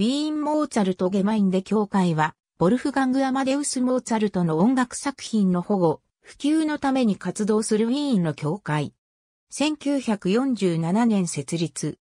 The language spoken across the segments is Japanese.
ウィーン・モーツァルト・ゲマインデ協会は、ボルフガング・アマデウス・モーツァルトの音楽作品の保護、普及のために活動するウィーンの協会。1947年設立。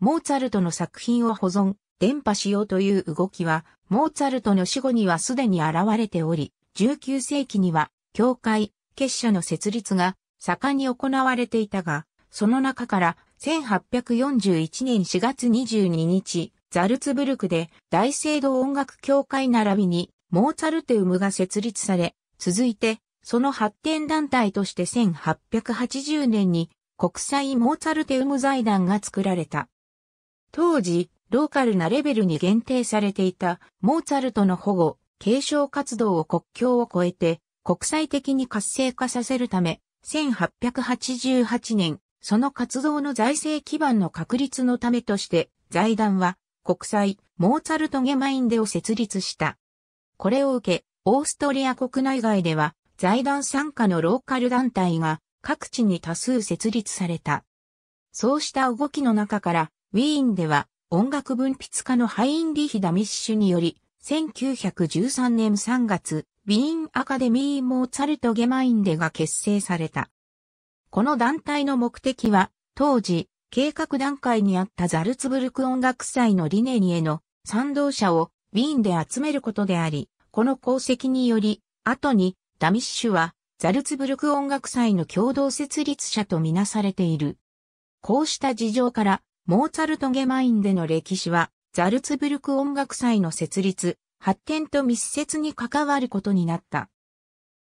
モーツァルトの作品を保存、伝播しようという動きは、モーツァルトの死後にはすでに現れており、19世紀には、教会、結社の設立が盛んに行われていたが、その中から1841年4月22日、ザルツブルクで大聖堂音楽協会並びにモーツァルテウムが設立され、続いてその発展団体として1880年に国際モーツァルテウム財団が作られた。当時、ローカルなレベルに限定されていたモーツァルトの保護、継承活動を国境を越えて国際的に活性化させるため、1888年、その活動の財政基盤の確立のためとして、財団は国際モーツァルトゲマインデを設立した。これを受け、オーストリア国内外では財団参加のローカル団体が各地に多数設立された。そうした動きの中から、ウィーンでは音楽文筆家のハインリヒ・ダミッシュにより、1913年3月、ウィーンアカデミー・モーツァルト・ゲマインデが結成された。この団体の目的は、当時、計画段階にあったザルツブルク音楽祭の理念への賛同者をウィーンで集めることであり、この功績により、後にダミッシュはザルツブルク音楽祭の共同設立者とみなされている。こうした事情から、モーツァルトゲマインでの歴史は、ザルツブルク音楽祭の設立、発展と密接に関わることになった。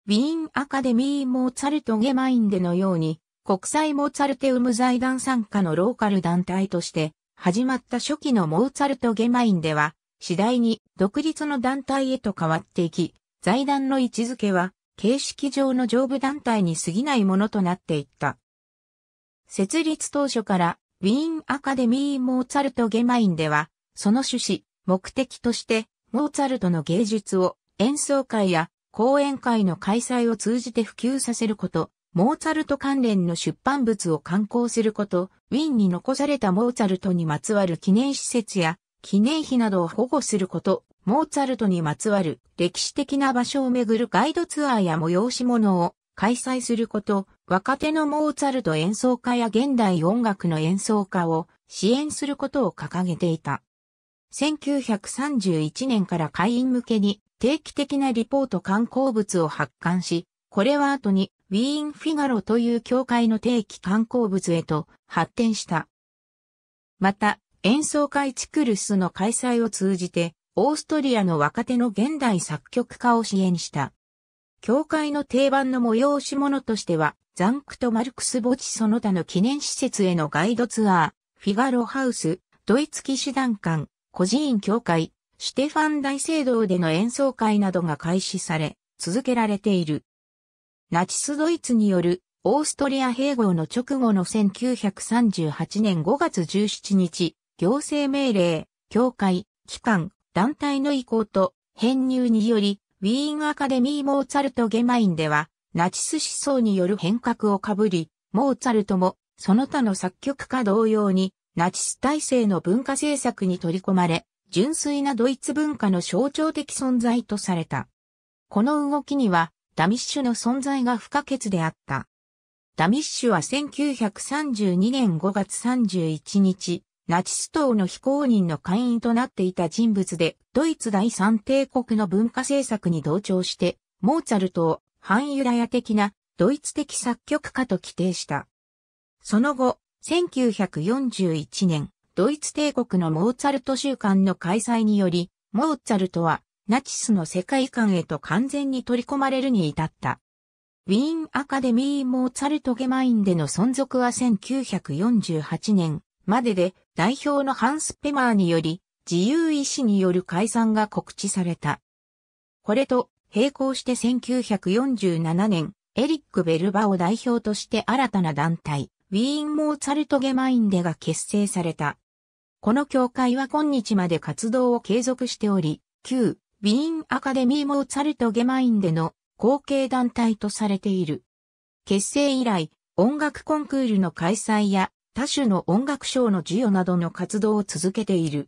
ウィーンアカデミー・モーツァルトゲマインでのように、国際モーツァルテウム財団参加のローカル団体として始まった初期のモーツァルトゲマインでは次第に独立の団体へと変わっていき、財団の位置づけは形式上の上部団体に過ぎないものとなっていった。設立当初からウィーンアカデミーモーツァルトゲマインではその趣旨、目的としてモーツァルトの芸術を演奏会や講演会の開催を通じて普及させること、モーツァルト関連の出版物を刊行すること、ウィーンに残されたモーツァルトにまつわる記念施設や記念碑などを保護すること、モーツァルトにまつわる歴史的な場所をめぐるガイドツアーや催し物を開催すること、若手のモーツァルト演奏家や現代音楽の演奏家を支援することを掲げていた。1931年から会員向けに定期的なリポート刊行物を発刊し、これは後にウィーン・フィガロという教会の定期観光物へと発展した。また、演奏会チクルスの開催を通じて、オーストリアの若手の現代作曲家を支援した。教会の定番の催し物としては、ザンクとマルクス墓地その他の記念施設へのガイドツアー、フィガロハウス、ドイツ騎士団館、孤児院協会、シュテファン大聖堂での演奏会などが開始され、続けられている。ナチスドイツによるオーストリア併合の直後の1938年5月17日、行政命令、協会、機関、団体の意向と編入により、ウィーンアカデミー・モーツァルト・ゲマインでは、ナチス思想による変革をかぶり、モーツァルトも、その他の作曲家同様に、ナチス体制の文化政策に取り込まれ、純粋なドイツ文化の象徴的存在とされた。この動きには、ダミッシュの存在が不可欠であった。ダミッシュは1932年5月31日、ナチス党の非公認の会員となっていた人物で、ドイツ第三帝国の文化政策に同調して、モーツァルトを反ユダヤ的なドイツ的作曲家と規定した。その後、1941年、ドイツ帝国のモーツァルト週間の開催により、モーツァルトはナチスの世界観へと完全に取り込まれるに至った。ウィーンアカデミー・モーツァルト・ゲマインでの存続は1948年までで代表のハンス・ペマーにより自由意志による解散が告知された。これと並行して1947年エリック・ベルバを代表として新たな団体ウィーン・モーツァルト・ゲマインデが結成された。この協会は今日まで活動を継続しており、旧ウィーンアカデミーモーツァルトゲマインでの後継団体とされている。結成以来、音楽コンクールの開催や多種の音楽賞の授与などの活動を続けている。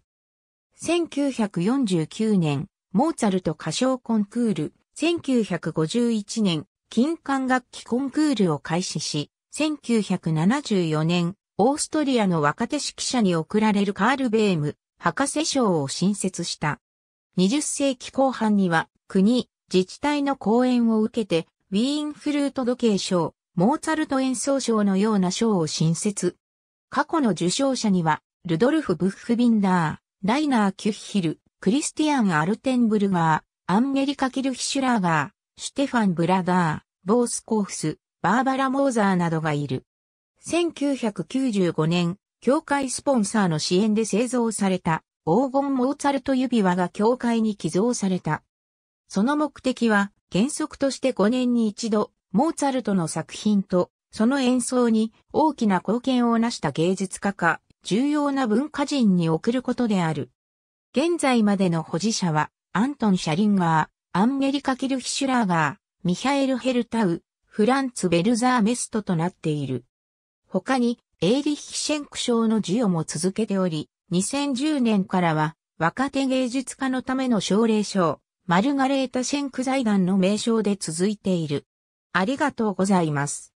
1949年、モーツァルト歌唱コンクール、1951年、金管楽器コンクールを開始し、1974年、オーストリアの若手指揮者に贈られるカール・ベーム、博士賞を新設した。20世紀後半には国、自治体の講演を受けて、ウィーンフルート時計賞、モーツァルト演奏賞のような賞を新設。過去の受賞者には、ルドルフ・ブッフビンダー、ライナー・キュッヒル、クリスティアン・アルテンブルガー、アンゲリカ・キルヒシュラーガー、シュテファン・ブラダー、ボース・コーフス、バーバラ・モーザーなどがいる。1995年、協会スポンサーの支援で製造された黄金モーツァルト指輪が教会に寄贈された。その目的は、原則として5年に一度、モーツァルトの作品と、その演奏に大きな貢献をなした芸術家か、重要な文化人に贈ることである。現在までの保持者は、アントン・シャリンガー、アンメリカ・キルヒシュラーガー、ミハエル・ヘルタウ、フランツ・ベルザー・メストとなっている。他に、エーリッヒ・シェンク賞の授与も続けており、2010年からは若手芸術家のための奨励賞、マルガレータ・シェンク財団の名称で続いている。ありがとうございます。